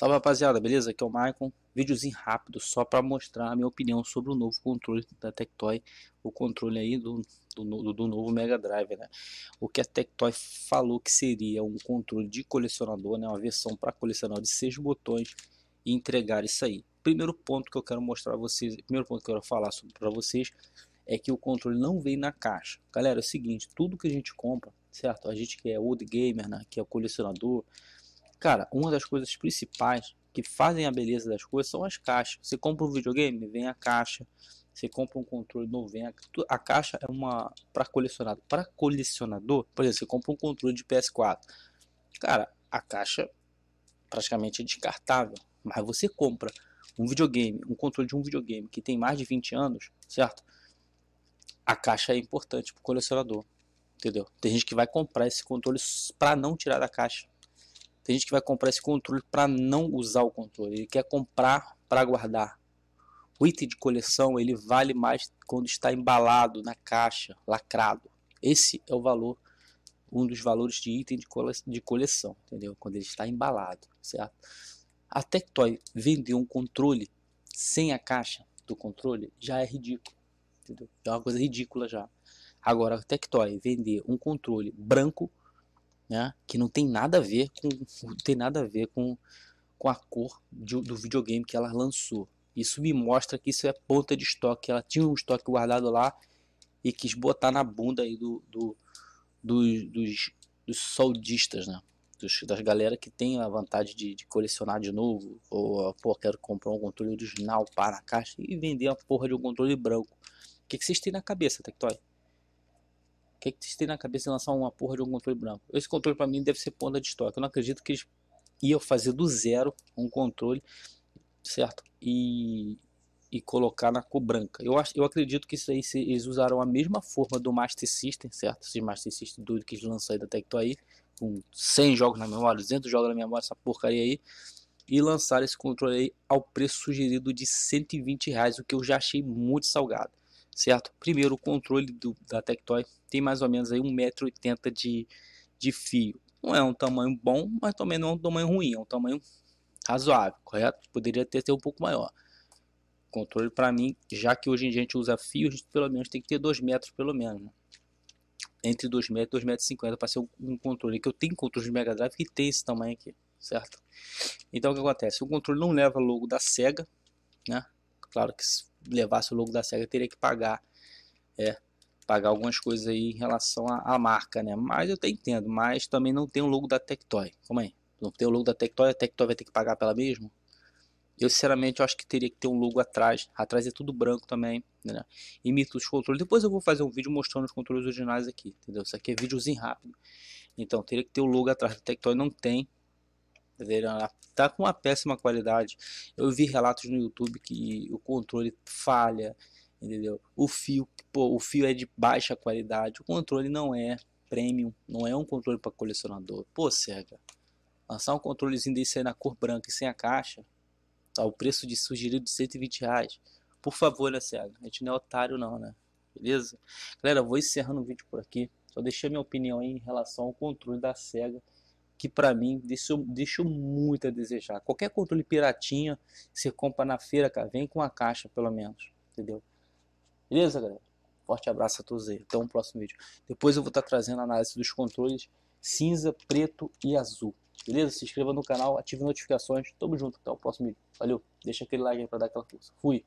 Salve rapaziada, beleza? Aqui é o Maicon. Videozinho rápido só para mostrar a minha opinião sobre o novo controle da Tectoy, o controle aí do, do, do, novo Mega Drive, né? O que a Tectoy falou que seria um controle de colecionador, né? Uma versão para colecionador de seis botões e entregar isso aí. Primeiro ponto que eu quero mostrar a vocês, primeiro ponto que eu quero falar para vocês é que o controle não vem na caixa. Galera, é o seguinte, tudo que a gente compra, certo? A gente que é old gamer, né? Que é colecionador, Cara, uma das coisas principais que fazem a beleza das coisas são as caixas. Você compra um videogame, vem a caixa. Você compra um controle novo, vem a, a caixa é uma para colecionador. Para colecionador, por exemplo, você compra um controle de PS4. Cara, a caixa praticamente é descartável, mas você compra um videogame, um controle de um videogame que tem mais de 20 anos, certo? A caixa é importante para o colecionador, entendeu? Tem gente que vai comprar esse controle para não tirar da caixa. Tem gente que vai comprar esse controle para não usar o controle, ele quer comprar para guardar. O item de coleção ele vale mais quando está embalado na caixa, lacrado. Esse é o valor, um dos valores de item de, cole, de coleção, entendeu? Quando ele está embalado, certo? A Tectoy vender um controle sem a caixa do controle já é ridículo, entendeu? É uma coisa ridícula já. Agora, a Tectoy vender um controle branco né, que não tem nada a ver com tem nada a ver com, com a cor de, do videogame que ela lançou. Isso me mostra que isso é ponta de estoque. Ela tinha um estoque guardado lá e quis botar na bunda aí do, do, do dos, dos soldistas, né? Dos, das galera que tem a vontade de, de, colecionar de novo. Ou, ah, pô, quero comprar um controle original, para a caixa e vender a porra de um controle branco. O que, que vocês têm na cabeça, Tectoy? O que, é que vocês têm na cabeça em lançar uma porra de um controle branco? Esse controle para mim deve ser ponta de estoque. Eu não acredito que eles iam fazer do zero um controle, certo? E, e colocar na cor branca. Eu, acho, eu acredito que isso aí se, eles usaram a mesma forma do Master System, certo? Esse Master System doido que eles lançaram aí da Tectoy, com 100 jogos na memória, 200 jogos na memória, essa porcaria aí. E lançaram esse controle aí ao preço sugerido de 120 reais, o que eu já achei muito salgado certo? Primeiro, o controle do, da Tectoy tem mais ou menos aí 1,80m de, de fio. Não é um tamanho bom, mas também não é um tamanho ruim, é um tamanho razoável, correto? Poderia ter ser um pouco maior. controle para mim, já que hoje em dia a gente usa fio, a gente pelo menos tem que ter 2 metros pelo menos, né? Entre 2 metros e 2,50 metros para ser um controle que eu tenho controle de Mega Drive que tem esse tamanho aqui, certo? Então o que acontece? O controle não leva logo da SEGA, né? Claro que levasse o logo da SEGA teria que pagar. É, pagar algumas coisas aí em relação à, à marca, né? Mas eu até entendo, mas também não tem o logo da Tectoy. Como é? Não tem o logo da Tectoy, a Tectoy vai ter que pagar pela mesmo? Eu sinceramente eu acho que teria que ter um logo atrás. Atrás é tudo branco também, né? Imita os controles. Depois eu vou fazer um vídeo mostrando os controles originais aqui, entendeu? Isso aqui é videozinho rápido. Então teria que ter o logo atrás da Tectoy, não tem tá com uma péssima qualidade. Eu vi relatos no YouTube que o controle falha, entendeu? O fio, pô, o fio é de baixa qualidade, o controle não é premium, não é um controle para colecionador. Pô, cega lançar um controlezinho desse aí na cor branca e sem a caixa, tá o preço de sugerido de 120 reais. Por favor, né, cega A gente não é otário não, né? Beleza? Galera, vou encerrando o vídeo por aqui. Só deixei minha opinião aí em relação ao controle da SEGA que para mim deixou, deixou muito a desejar. Qualquer controle piratinha, você compra na feira, cara, vem com a caixa pelo menos, entendeu? Beleza, galera? Forte abraço a todos aí. Até o um próximo vídeo. Depois eu vou estar tá trazendo a análise dos controles cinza, preto e azul. Beleza? Se inscreva no canal, ative notificações. Tamo junto. Até o próximo vídeo. Valeu. Deixa aquele like aí pra dar aquela força. Fui.